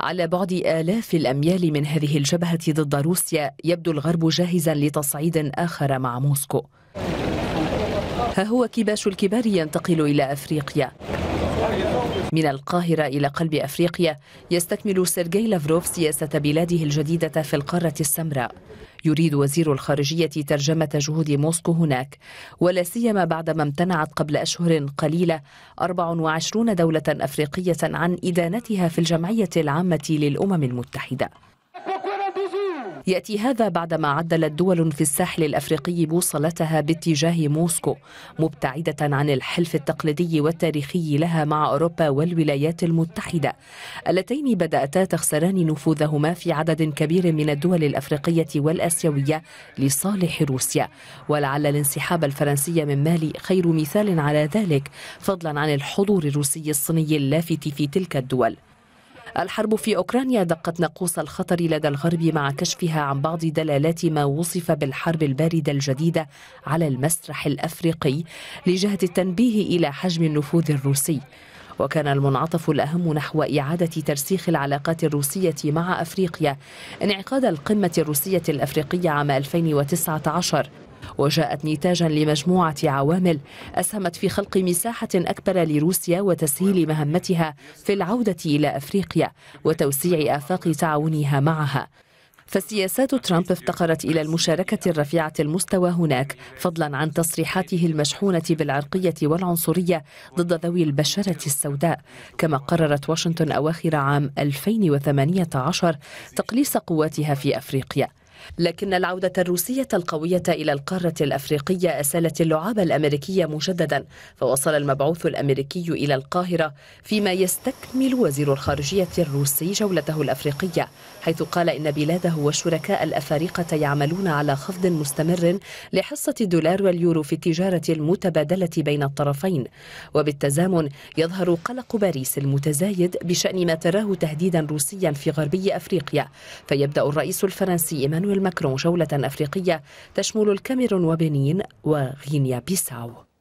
على بعد آلاف الأميال من هذه الجبهة ضد روسيا يبدو الغرب جاهزا لتصعيد آخر مع موسكو ها هو كباش الكبار ينتقل إلى أفريقيا من القاهرة إلى قلب أفريقيا يستكمل سيرجي لافروف سياسة بلاده الجديدة في القارة السمراء يريد وزير الخارجية ترجمة جهود موسكو هناك ولا سيما بعدما امتنعت قبل أشهر قليلة 24 دولة أفريقية عن إدانتها في الجمعية العامة للأمم المتحدة يأتي هذا بعدما عدلت دول في الساحل الأفريقي بوصلتها باتجاه موسكو مبتعدة عن الحلف التقليدي والتاريخي لها مع أوروبا والولايات المتحدة اللتين بدأتا تخسران نفوذهما في عدد كبير من الدول الأفريقية والآسيوية لصالح روسيا ولعل الانسحاب الفرنسي من مالي خير مثال على ذلك فضلا عن الحضور الروسي الصيني اللافت في تلك الدول الحرب في أوكرانيا دقت ناقوس الخطر لدى الغرب مع كشفها عن بعض دلالات ما وصف بالحرب الباردة الجديدة على المسرح الأفريقي لجهة التنبيه إلى حجم النفوذ الروسي وكان المنعطف الأهم نحو إعادة ترسيخ العلاقات الروسية مع أفريقيا انعقاد القمة الروسية الأفريقية عام 2019 وجاءت نتاجا لمجموعة عوامل أسهمت في خلق مساحة أكبر لروسيا وتسهيل مهمتها في العودة إلى أفريقيا وتوسيع آفاق تعاونها معها فسياسات ترامب افتقرت إلى المشاركة الرفيعة المستوى هناك فضلا عن تصريحاته المشحونة بالعرقية والعنصرية ضد ذوي البشرة السوداء كما قررت واشنطن أواخر عام 2018 تقليص قواتها في أفريقيا لكن العودة الروسية القوية إلى القارة الأفريقية أسالت اللعاب الأمريكية مجددا فوصل المبعوث الأمريكي إلى القاهرة فيما يستكمل وزير الخارجية الروسي جولته الأفريقية حيث قال إن بلاده والشركاء الأفارقة يعملون على خفض مستمر لحصة الدولار واليورو في التجارة المتبادلة بين الطرفين وبالتزامن يظهر قلق باريس المتزايد بشأن ما تراه تهديدا روسيا في غربي أفريقيا فيبدأ الرئيس الفرنسي إيمانويل ايمانويل ماكرون جولة أفريقية تشمل الكاميرون وبنين وغينيا بيساو